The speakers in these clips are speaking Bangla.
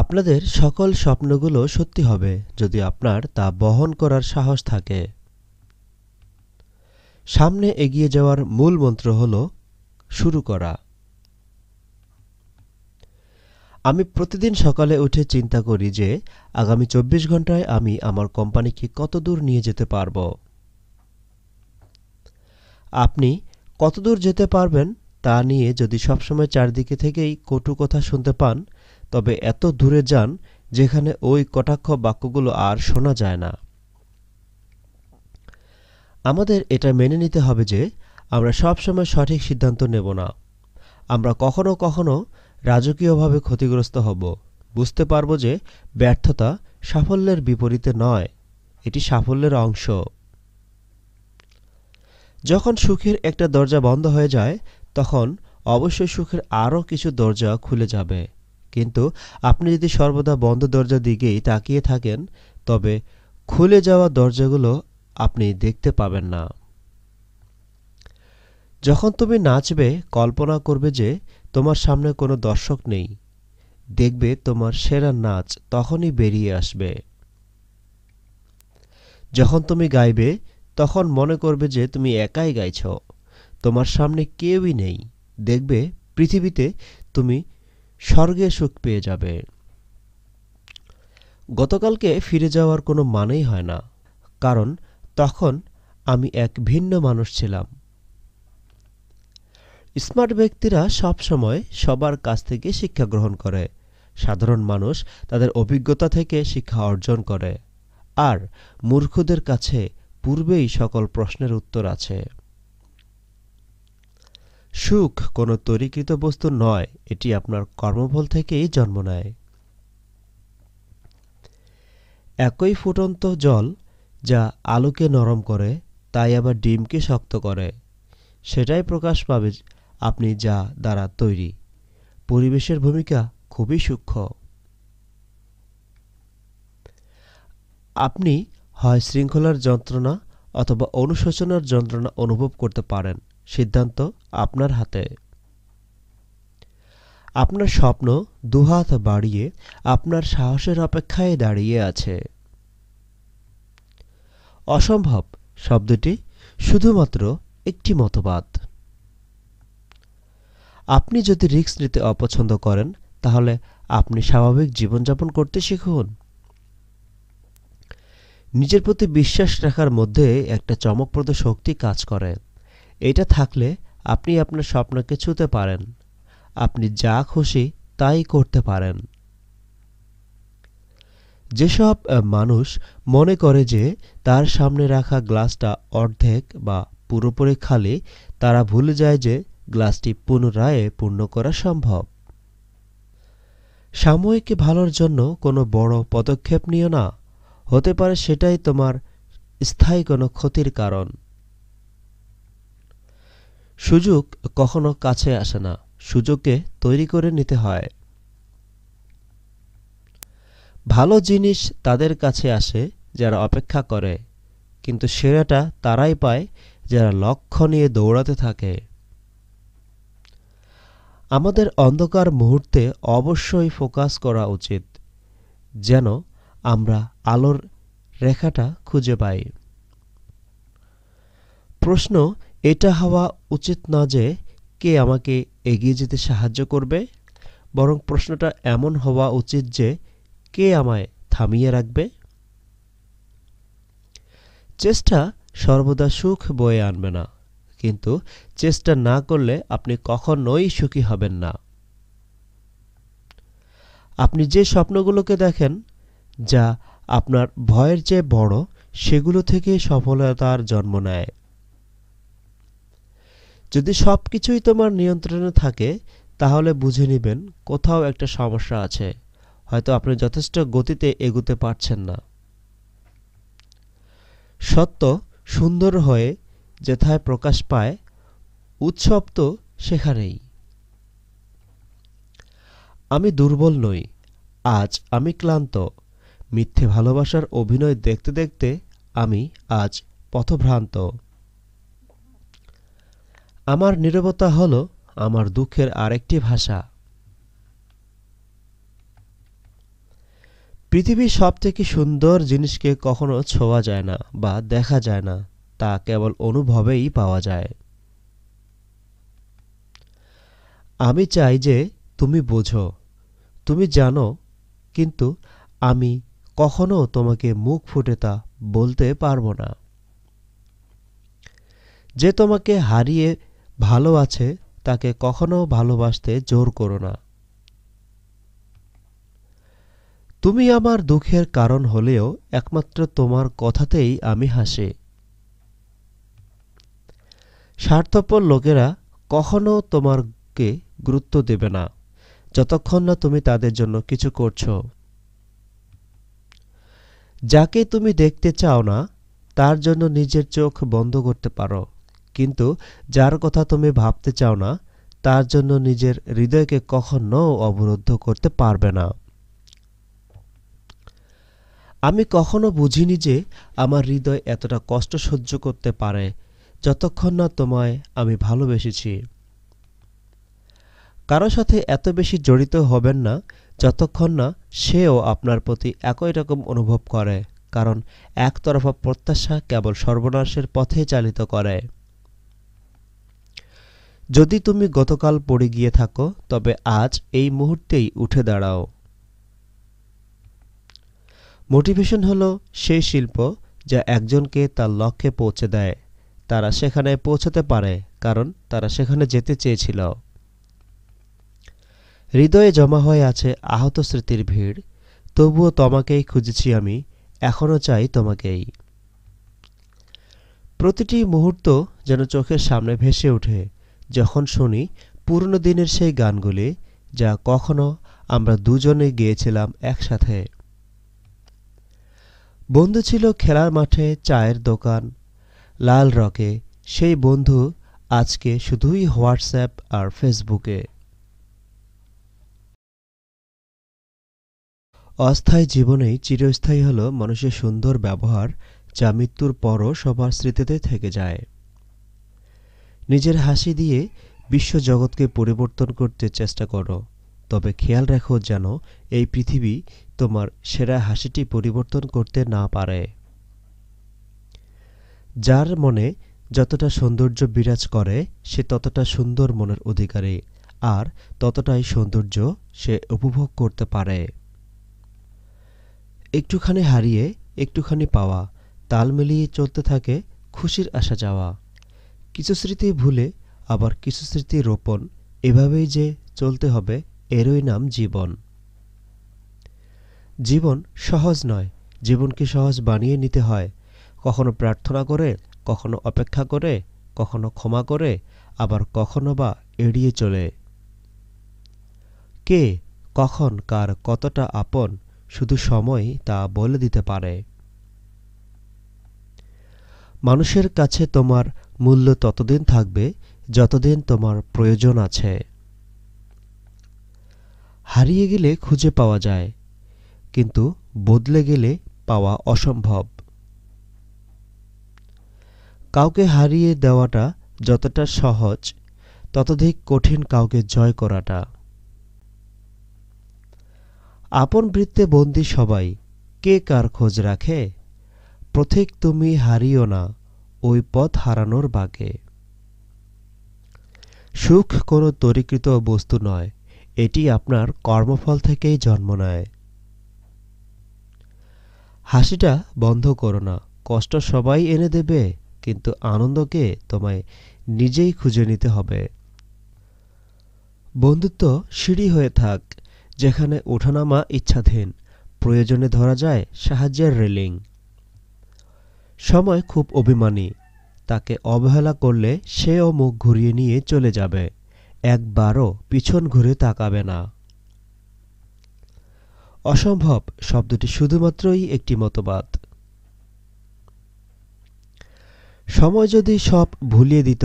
আপনাদের সকল স্বপ্নগুলো সত্যি হবে যদি আপনার তা বহন করার সাহস থাকে সামনে এগিয়ে যাওয়ার মূল মন্ত্র হল শুরু করা আমি প্রতিদিন সকালে উঠে চিন্তা করি যে আগামী চব্বিশ ঘন্টায় আমি আমার কোম্পানিকে কত দূর নিয়ে যেতে পারব আপনি কতদূর যেতে পারবেন তা নিয়ে যদি সবসময় চারদিকে থেকেই কটু কথা শুনতে পান তবে এত দূরে যান যেখানে ওই কটাক্ষ বাক্যগুলো আর শোনা যায় না আমাদের এটা মেনে নিতে হবে যে আমরা সবসময় সঠিক সিদ্ধান্ত নেব না আমরা কখনো কখনো রাজকীয়ভাবে ক্ষতিগ্রস্ত হব বুঝতে পারব যে ব্যর্থতা সাফল্যের বিপরীতে নয় এটি সাফল্যের অংশ যখন সুখের একটা দরজা বন্ধ হয়ে যায় তখন অবশ্যই সুখের আরও কিছু দরজা খুলে যাবে কিন্তু আপনি যদি সর্বদা বন্ধ দরজার দিকেই তাকিয়ে থাকেন তবে খুলে যাওয়া দরজাগুলো আপনি দেখতে পাবেন না যখন তুমি নাচবে কল্পনা করবে যে তোমার সামনে কোনো দর্শক নেই দেখবে তোমার সেরা নাচ তখনই বেরিয়ে আসবে যখন তুমি গাইবে তখন মনে করবে যে তুমি একাই গাইছ তোমার সামনে কেউই নেই দেখবে পৃথিবীতে তুমি স্বর্গে সুখ পেয়ে যাবে গতকালকে ফিরে যাওয়ার কোনো মানেই হয় না কারণ তখন আমি এক ভিন্ন মানুষ ছিলাম স্মার্ট ব্যক্তিরা সব সময় সবার কাছ থেকে শিক্ষা গ্রহণ করে সাধারণ মানুষ তাদের অভিজ্ঞতা থেকে শিক্ষা অর্জন করে আর মূর্খদের কাছে পূর্বেই সকল প্রশ্নের উত্তর আছে সুখ কোনো তৈরিকৃত বস্তু নয় এটি আপনার কর্মফল থেকেই জন্ম নেয় একই ফুটন্ত জল যা আলুকে নরম করে তাই আবার ডিমকে শক্ত করে সেটাই প্রকাশ পাবে আপনি যা দ্বারা তৈরি পরিবেশের ভূমিকা খুবই সূক্ষ্ম আপনি হয় শৃঙ্খলার যন্ত্রণা অথবা অনুশোচনার যন্ত্রণা অনুভব করতে পারেন সিদ্ধান্ত আপনার হাতে আপনার স্বপ্ন দুহাত বাড়িয়ে আপনার সাহসের অপেক্ষায় দাঁড়িয়ে আছে অসম্ভব শব্দটি শুধুমাত্র একটি মতবাদ আপনি যদি রিক্স নিতে অপছন্দ করেন তাহলে আপনি স্বাভাবিক জীবনযাপন করতে শিখুন নিজের প্রতি বিশ্বাস রাখার মধ্যে একটা চমকপ্রদ শক্তি কাজ করে এটা থাকলে আপনি আপনার স্বপ্নকে ছুঁতে পারেন আপনি যা খুশি তাই করতে পারেন যেসব মানুষ মনে করে যে তার সামনে রাখা গ্লাসটা অর্ধেক বা পুরোপুরি খালি তারা ভুলে যায় যে গ্লাসটি পুনরায় পূর্ণ করা সম্ভব সাময়িক ভালোর জন্য কোনো বড় পদক্ষেপ নিও না হতে পারে সেটাই তোমার স্থায়ী কোনো ক্ষতির কারণ সুযোগ কখনো কাছে আসে না সুযোগকে তৈরি করে নিতে হয় ভালো জিনিস তাদের কাছে আসে যারা অপেক্ষা করে কিন্তু সেরাটা তারাই পায় যারা লক্ষ্য নিয়ে দৌড়াতে থাকে আমাদের অন্ধকার মুহূর্তে অবশ্যই ফোকাস করা উচিত যেন আমরা আলোর রেখাটা খুঁজে পাই প্রশ্ন এটা হওয়া উচিত না যে কে আমাকে এগিয়ে যেতে সাহায্য করবে বরং প্রশ্নটা এমন হওয়া উচিত যে কে আমায় থামিয়ে রাখবে চেষ্টা সর্বদা সুখ বয়ে আনবে না কিন্তু চেষ্টা না করলে আপনি কখনোই সুখী হবেন না আপনি যে স্বপ্নগুলোকে দেখেন যা আপনার ভয়ের চেয়ে বড় সেগুলো থেকে সফলতার জন্ম নেয় যদি সব কিছুই তোমার নিয়ন্ত্রণে থাকে তাহলে বুঝে নেবেন কোথাও একটা সমস্যা আছে হয়তো আপনি যথেষ্ট গতিতে এগুতে পারছেন না সত্য সুন্দর হয়ে যেথায় প্রকাশ পায় উৎসব তো সেখানেই আমি দুর্বল নই আজ আমি ক্লান্ত মিথ্যে ভালোবাসার অভিনয় দেখতে দেখতে আমি আজ পথভ্রান্ত আমার নীরবতা হল আমার দুঃখের আরেকটি ভাষা পৃথিবীর সবথেকে সুন্দর জিনিসকে কখনো ছোঁয়া যায় না বা দেখা যায় না তা কেবল অনুভবেই পাওয়া যায় আমি চাই যে তুমি বোঝো তুমি জানো কিন্তু আমি কখনো তোমাকে মুখ ফুটে তা বলতে পারবো না যে তোমাকে হারিয়ে ভালো আছে তাকে কখনো ভালোবাসতে জোর করো না তুমি আমার দুঃখের কারণ হলেও একমাত্র তোমার কথাতেই আমি হাসি স্বার্থপর লোকেরা কখনো তোমারকে গুরুত্ব দেবে না যতক্ষণ না তুমি তাদের জন্য কিছু করছো যাকে তুমি দেখতে চাও না তার জন্য নিজের চোখ বন্ধ করতে পারো কিন্তু যার কথা তুমি ভাবতে চাও না তার জন্য নিজের হৃদয়কে কখনো অবরুদ্ধ করতে পারবে না আমি কখনো বুঝিনি যে আমার হৃদয় এতটা কষ্ট সহ্য করতে পারে যতক্ষণ না তোমায় আমি ভালোবেসেছি কারো সাথে এত বেশি জড়িত হবেন না যতক্ষণ না সেও আপনার প্রতি একই রকম অনুভব করে কারণ একতরফা প্রত্যাশা কেবল সর্বনাশের পথে চালিত করে যদি তুমি গতকাল পড়ে গিয়ে থাকো তবে আজ এই মুহূর্তেই উঠে দাঁড়াও মোটিভেশন হল সেই শিল্প যা একজনকে তার লক্ষ্যে পৌঁছে দেয় তারা সেখানে পৌঁছাতে পারে কারণ তারা সেখানে যেতে চেয়েছিল হৃদয়ে জমা হয়ে আছে আহত স্মৃতির ভিড় তবুও তোমাকেই খুঁজেছি আমি এখনও চাই তোমাকেই প্রতিটি মুহূর্ত যেন চোখের সামনে ভেসে ওঠে যখন শুনি পুরনো দিনের সেই গানগুলি যা কখনো আমরা দুজনে গেয়েছিলাম একসাথে বন্ধু ছিল খেলার মাঠে চায়ের দোকান লাল রকে সেই বন্ধু আজকে শুধুই হোয়াটসঅ্যাপ আর ফেসবুকে অস্থায়ী জীবনেই চিরস্থায়ী হল মানুষের সুন্দর ব্যবহার যা মৃত্যুর পরও সবার স্মৃতিতে থেকে যায় নিজের হাসি দিয়ে বিশ্বজগৎকে পরিবর্তন করতে চেষ্টা করো তবে খেয়াল রাখো যেন এই পৃথিবী তোমার সেরা হাসিটি পরিবর্তন করতে না পারে যার মনে যতটা সৌন্দর্য বিরাজ করে সে ততটা সুন্দর মনের অধিকারী আর ততটাই সৌন্দর্য সে উপভোগ করতে পারে একটুখানি হারিয়ে একটুখানি পাওয়া তাল মিলিয়ে চলতে থাকে খুশির আসা যাওয়া কিছু স্মৃতি ভুলে আবার কিছু স্মৃতি রোপণ এভাবেই যে চলতে হবে এরই নাম জীবন জীবন সহজ নয় জীবনকে সহজ বানিয়ে নিতে হয় কখনো প্রার্থনা করে কখনো অপেক্ষা করে কখনো ক্ষমা করে আবার কখনো বা এড়িয়ে চলে কে কখন কার কতটা আপন শুধু সময় তা বলে দিতে পারে মানুষের কাছে তোমার মূল্য ততদিন থাকবে যতদিন তোমার প্রয়োজন আছে হারিয়ে গেলে খুঁজে পাওয়া যায় কিন্তু বদলে গেলে পাওয়া অসম্ভব কাউকে হারিয়ে দেওয়াটা যতটা সহজ ততধিক কঠিন কাউকে জয় করাটা আপন বৃত্তে বন্দী সবাই কে কার খোঁজ রাখে প্রথিক তুমি হারিও না ওই পথ হারানোর বাগে সুখ কোনো তরিকৃত বস্তু নয় এটি আপনার কর্মফল থেকেই জন্ম নেয় হাসিটা বন্ধ করো না কষ্ট সবাই এনে দেবে কিন্তু আনন্দকে তোমায় নিজেই খুঁজে নিতে হবে বন্ধুত্ব সিঁড়ি হয়ে থাক যেখানে ওঠানামা ইচ্ছাধীন প্রয়োজনে ধরা যায় সাহায্যের রেলিং সময় খুব অভিমানী তাকে অবহেলা করলে সেও মুখ ঘুরিয়ে নিয়ে চলে যাবে একবারও পিছন ঘুরে তাকাবে না অসম্ভব শব্দটি শুধুমাত্রই একটি মতবাদ সময় যদি সব ভুলিয়ে দিত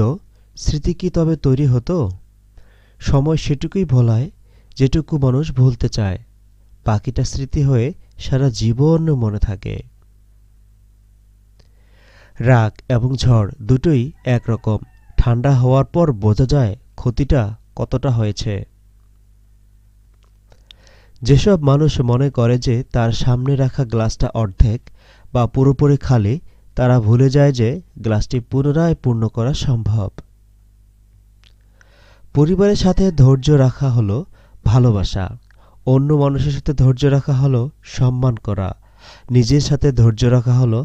স্মৃতি কি তবে তৈরি হতো সময় সেটুকুই ভোলায় যেটুকু মানুষ ভুলতে চায় বাকিটা স্মৃতি হয়ে সারা জীবন মনে থাকে রাগ এবং ঝড় দুটোই একরকম ঠান্ডা হওয়ার পর বোঝা যায় ক্ষতিটা কতটা হয়েছে যেসব মানুষ মনে করে যে তার সামনে রাখা গ্লাসটা অর্ধেক বা পুরোপুরি খালি তারা ভুলে যায় যে গ্লাসটি পুনরায় পূর্ণ করা সম্ভব পরিবারের সাথে ধৈর্য রাখা হলো ভালোবাসা অন্য মানুষের সাথে ধৈর্য রাখা হলো সম্মান করা নিজের সাথে ধৈর্য রাখা হলো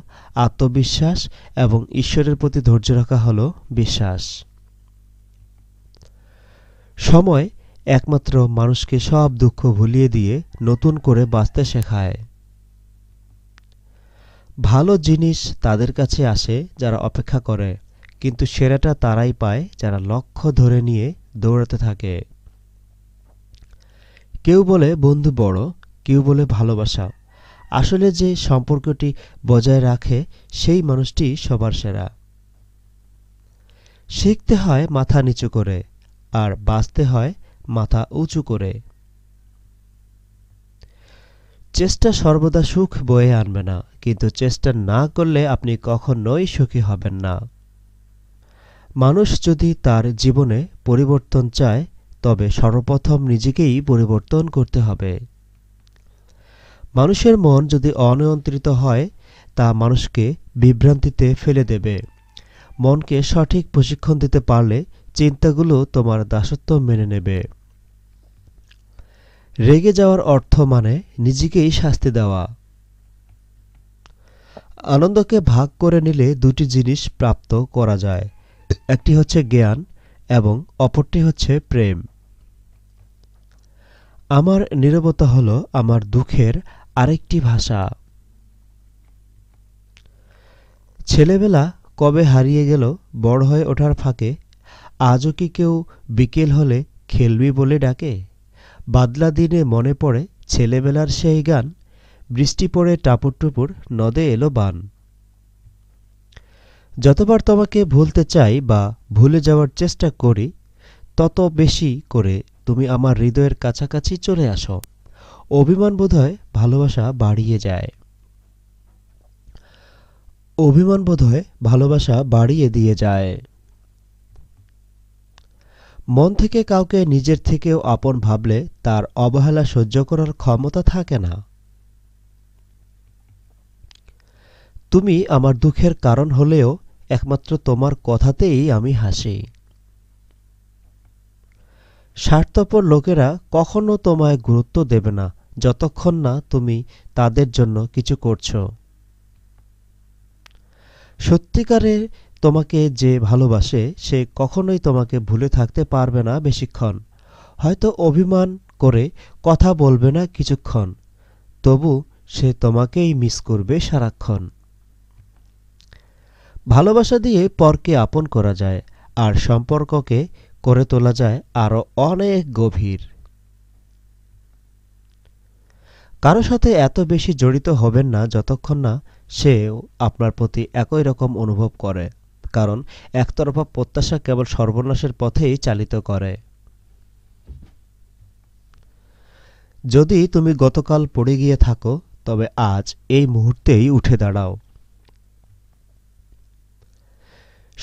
আত্মবিশ্বাস এবং ঈশ্বরের প্রতি ধৈর্য রাখা হলো বিশ্বাস সময় একমাত্র মানুষকে সব দুঃখ ভুলিয়ে দিয়ে নতুন করে বাঁচতে শেখায় ভালো জিনিস তাদের কাছে আসে যারা অপেক্ষা করে কিন্তু সেরাটা তারাই পায় যারা লক্ষ্য ধরে নিয়ে দৌড়াতে থাকে কেউ বলে বন্ধু বড় কেউ বলে ভালোবাসা আসলে যে সম্পর্কটি বজায় রাখে সেই মানুষটি সবার সেরা শিখতে হয় মাথা নিচু করে আর বাঁচতে হয় মাথা উঁচু করে চেষ্টা সর্বদা সুখ বয়ে আনবে না কিন্তু চেষ্টা না করলে আপনি কখনোই সুখী হবেন না মানুষ যদি তার জীবনে পরিবর্তন চায় তবে সর্বপ্রথম নিজেকেই পরিবর্তন করতে হবে মানুষের মন যদি অনিয়ন্ত্রিত হয় তা মানুষকে বিভ্রান্তিতে ফেলে দেবে মনকে সঠিক প্রশিক্ষণ দিতে পারলে চিন্তাগুলো তোমার দাসত্ব মেনে নেবে রেগে যাওয়ার অর্থ মানে নিজেকেই শাস্তি দেওয়া আনন্দকে ভাগ করে নিলে দুটি জিনিস প্রাপ্ত করা যায় একটি হচ্ছে জ্ঞান এবং অপরটি হচ্ছে প্রেম আমার নিরবতা হল আমার দুঃখের আরেকটি ভাষা ছেলেবেলা কবে হারিয়ে গেল বড় হয়ে ওঠার ফাঁকে আজও কি কেউ বিকেল হলে খেলবি বলে ডাকে বাদলা দিনে মনে পড়ে ছেলেবেলার সেই গান বৃষ্টি পড়ে টাপুর টুপুর নদে এলো বান যতবার তোমাকে ভুলতে চাই বা ভুলে যাওয়ার চেষ্টা করি তত বেশি করে তুমি আমার হৃদয়ের কাছাকাছি চলে আসো অভিমান বোধহয় ভালোবাসা বাড়িয়ে যায় অভিমান বোধহয় ভালোবাসা বাড়িয়ে দিয়ে যায় মন থেকে কাউকে নিজের থেকেও আপন ভাবলে তার অবহেলা সহ্য করার ক্ষমতা থাকে না তুমি আমার দুঃখের কারণ হলেও একমাত্র তোমার কথাতেই আমি হাসি স্বার্থপর লোকেরা কখনো তোমায় গুরুত্ব দেবে না যতক্ষণ না তুমি তাদের জন্য কিছু করছ সত্যিকারে তোমাকে যে ভালোবাসে সে কখনোই তোমাকে ভুলে থাকতে পারবে না বেশিক্ষণ হয়তো অভিমান করে কথা বলবে না কিছুক্ষণ তবু সে তোমাকেই মিস করবে সারাক্ষণ ভালোবাসা দিয়ে পরকে আপন করা যায় আর সম্পর্ককে করে তোলা যায় আরও অনেক গভীর কারো সাথে এত বেশি জড়িত হবেন না যতক্ষণ না সে আপনার প্রতি একই রকম অনুভব করে কারণ একতরফা প্রত্যাশা কেবল সর্বনাশের পথেই চালিত করে যদি তুমি গতকাল পড়ে গিয়ে থাকো তবে আজ এই মুহূর্তেই উঠে দাঁড়াও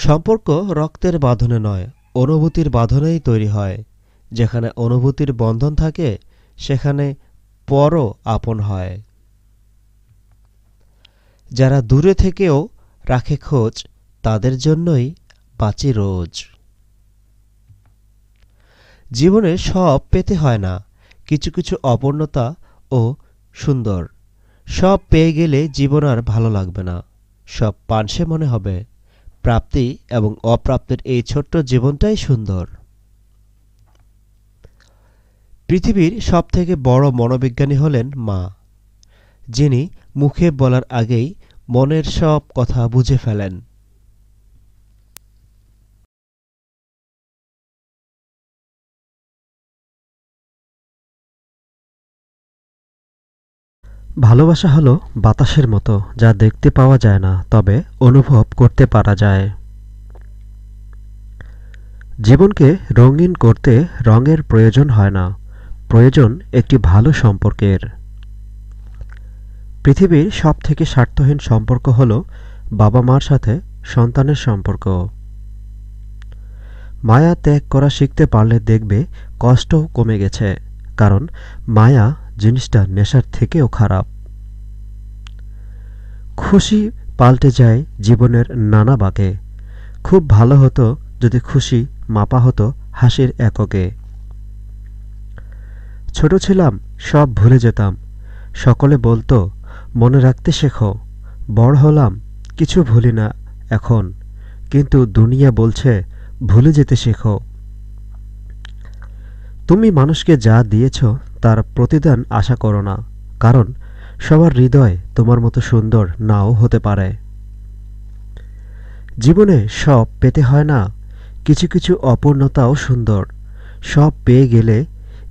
সম্পর্ক রক্তের বাঁধনে নয় অনুভূতির বাঁধনেই তৈরি হয় যেখানে অনুভূতির বন্ধন থাকে সেখানে পরও আপন হয় যারা দূরে থেকেও রাখে খোঁজ তাদের জন্যই বাঁচে রোজ জীবনে সব পেতে হয় না কিছু কিছু অপূর্ণতা ও সুন্দর সব পেয়ে গেলে জীবন আর ভালো লাগবে না সব পানসে মনে হবে প্রাপ্তি এবং অপ্রাপ্তির এই ছোট্ট জীবনটাই সুন্দর পৃথিবীর সবথেকে বড় মনোবিজ্ঞানী হলেন মা যিনি মুখে বলার আগেই মনের সব কথা বুঝে ফেলেন ভালোবাসা হলো বাতাসের মতো যা দেখতে পাওয়া যায় না তবে অনুভব করতে পারা যায় জীবনকে রঙিন করতে রঙের প্রয়োজন হয় না প্রয়োজন একটি ভালো সম্পর্কের পৃথিবীর সবথেকে স্বার্থহীন সম্পর্ক হল বাবা মার সাথে সন্তানের সম্পর্ক মায়া ত্যাগ করা শিখতে পারলে দেখবে কষ্ট কমে গেছে কারণ মায়া জিনিসটা নেশার থেকেও খারাপ খুশি পাল্টে যায় জীবনের নানা বাঁকে খুব ভালো হতো যদি খুশি মাপা হতো হাসির এককে ছোট ছিলাম সব ভুলে যেতাম সকলে বলতো মনে রাখতে শেখো বড় হলাম কিছু ভুলি না এখন কিন্তু দুনিয়া বলছে ভুলে যেতে শেখো তুমি মানুষকে যা দিয়েছ তার প্রতিদান আশা করো না কারণ সবার হৃদয় তোমার মতো সুন্দর নাও হতে পারে জীবনে সব পেতে হয় না কিছু কিছু অপূর্ণতাও সুন্দর সব পেয়ে গেলে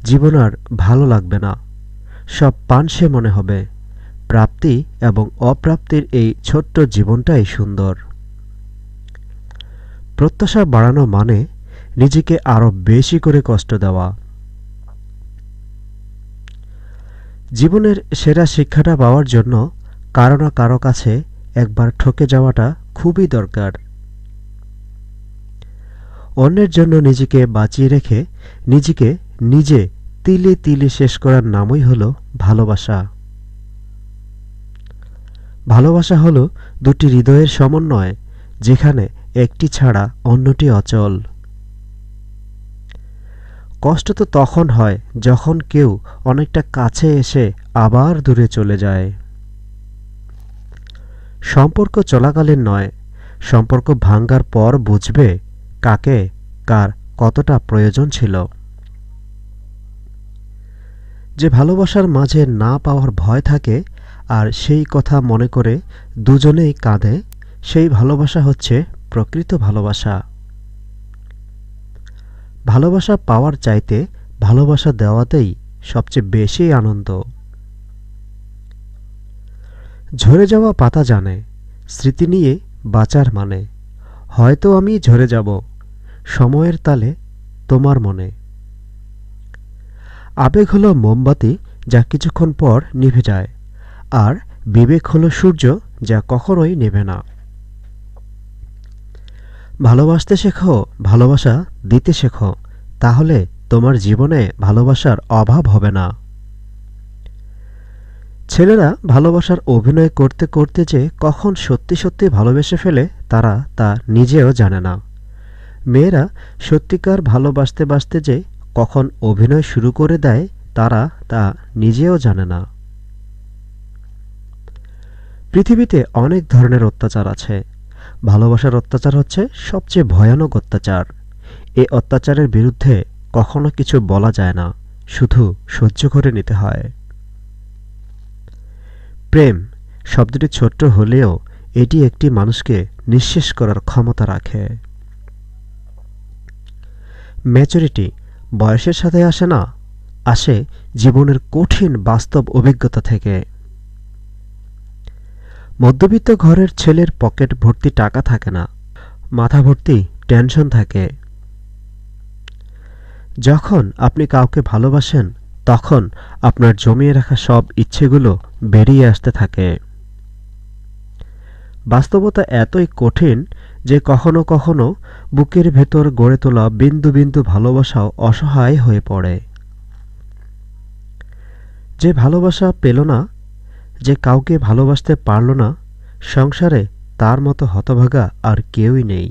জীবন আর ভালো লাগবে না সব পানসে মনে হবে প্রাপ্তি এবং অপ্রাপ্তির এই ছোট্ট জীবনটাই সুন্দর প্রত্যাশা বাড়ানো মানে নিজেকে আরও বেশি করে কষ্ট দেওয়া জীবনের সেরা শিক্ষাটা পাওয়ার জন্য কারো না কারো কাছে একবার ঠকে যাওয়াটা খুবই দরকার অন্যের জন্য নিজেকে বাঁচিয়ে রেখে নিজেকে নিজে তিলে তিলে শেষ করার নামই হলো ভালোবাসা ভালোবাসা হলো দুটি হৃদয়ের সমন্বয় যেখানে একটি ছাড়া অন্যটি অচল কষ্ট তো তখন হয় যখন কেউ অনেকটা কাছে এসে আবার দূরে চলে যায় সম্পর্ক চলাকালীন নয় সম্পর্ক ভাঙ্গার পর বুঝবে কাকে কার কতটা প্রয়োজন ছিল যে ভালোবাসার মাঝে না পাওয়ার ভয় থাকে আর সেই কথা মনে করে দুজনেই কাঁদে সেই ভালোবাসা হচ্ছে প্রকৃত ভালোবাসা ভালোবাসা পাওয়ার চাইতে ভালোবাসা দেওয়াতেই সবচেয়ে বেশি আনন্দ ঝরে যাওয়া পাতা জানে স্মৃতি নিয়ে বাঁচার মানে হয়তো আমি ঝরে যাব সময়ের তালে তোমার মনে আবেগ হলো মোমবাতি যা কিছুক্ষণ পর নিভে যায় আর বিবেক হলো সূর্য যা কখনোই নেবে না ভালোবাসতে শেখো ভালোবাসা দিতে শেখো তাহলে তোমার জীবনে ভালোবাসার অভাব হবে না ছেলেরা ভালোবাসার অভিনয় করতে করতে যে কখন সত্যি সত্যি ভালোবেসে ফেলে তারা তা নিজেও জানে না মেয়েরা সত্যিকার ভালোবাসতে বাসতে যে কখন অভিনয় শুরু করে দেয় তারা তা নিজেও জানে না পৃথিবীতে অনেক ধরনের অত্যাচার আছে ভালোবাসার অত্যাচার হচ্ছে সবচেয়ে ভয়ানক অত্যাচার এ অত্যাচারের বিরুদ্ধে কখনো কিছু বলা যায় না শুধু সহ্য করে নিতে হয় প্রেম শব্দটি ছোট্ট হলেও এটি একটি মানুষকে নিঃশেষ করার ক্ষমতা রাখে ম্যাচুরিটি বয়সের সাথে আসে না আসে জীবনের কঠিন বাস্তব অভিজ্ঞতা থেকে মধ্যবিত্ত ঘরের ছেলের পকেট ভর্তি টাকা থাকে না মাথা ভর্তি টেনশন থাকে যখন আপনি কাউকে ভালোবাসেন তখন আপনার জমিয়ে রাখা সব ইচ্ছেগুলো বেরিয়ে আসতে থাকে বাস্তবতা এতই কঠিন যে কখনো কখনো বুকের ভেতর গড়ে তোলা বিন্দু বিন্দু ভালোবাসাও অসহায় হয়ে পড়ে যে ভালোবাসা পেল না যে কাউকে ভালোবাসতে পারল না সংসারে তার মতো হতভাগা আর কেউই নেই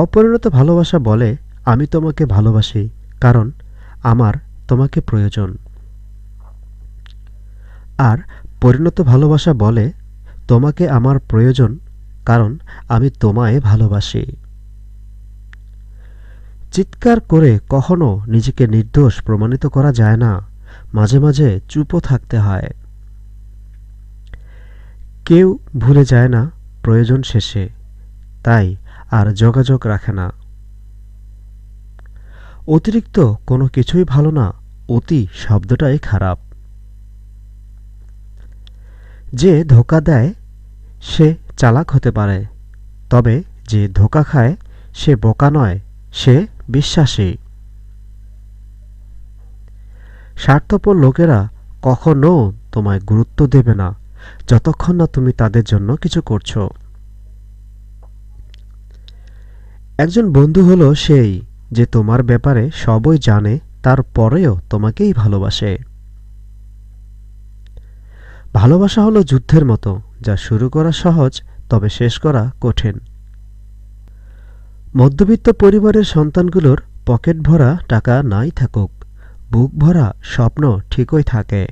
অপরিণত ভালোবাসা বলে আমি তোমাকে ভালোবাসি কারণ আমার তোমাকে প্রয়োজন আর পরিণত ভালোবাসা বলে তোমাকে আমার প্রয়োজন কারণ আমি তোমায় ভালোবাসি চিৎকার করে কখনো নিজেকে নির্দোষ প্রমাণিত করা যায় না মাঝে মাঝে চুপও থাকতে হয় কেউ ভুলে যায় না প্রয়োজন শেষে তাই আর যোগাযোগ রাখে না অতিরিক্ত কোনো কিছুই ভালো না অতি শব্দটাই খারাপ যে ধোকা দেয় সে চালাক হতে পারে তবে যে ধোকা খায় সে বোকা নয় সে বিশ্বাসী স্বার্থপর লোকেরা কখনো তোমায় গুরুত্ব দেবে না যতক্ষণ না তুমি তাদের জন্য কিছু করছো একজন বন্ধু হলো সেই যে তোমার ব্যাপারে সবই জানে তারপরেও তোমাকেই ভালোবাসে ভালোবাসা হলো যুদ্ধের মতো যা শুরু করা সহজ তবে শেষ করা কঠিন মধ্যবিত্ত পরিবারের সন্তানগুলোর পকেট ভরা টাকা নাই থাকুক বুক ভরা স্বপ্ন ঠিকই থাকে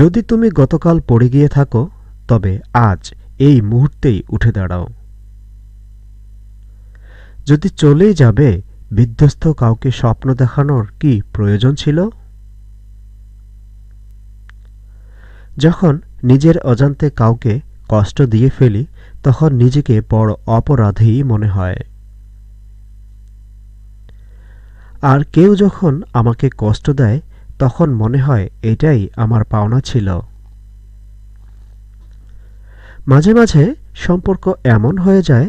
যদি তুমি গতকাল পড়ে গিয়ে থাকো তবে আজ এই মুহূর্তেই উঠে দাঁড়াও যদি চলেই যাবে বিধ্বস্ত কাউকে স্বপ্ন দেখানোর কি প্রয়োজন ছিল যখন নিজের অজান্তে কাউকে কষ্ট দিয়ে ফেলি তখন নিজেকে বড় অপরাধী মনে হয় আর কেউ যখন আমাকে কষ্ট দেয় তখন মনে হয় এটাই আমার পাওনা ছিল মাঝে মাঝে সম্পর্ক এমন হয়ে যায়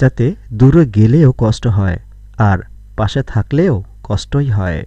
যাতে দূরে গেলেও কষ্ট হয় আর পাশে থাকলেও কষ্টই হয়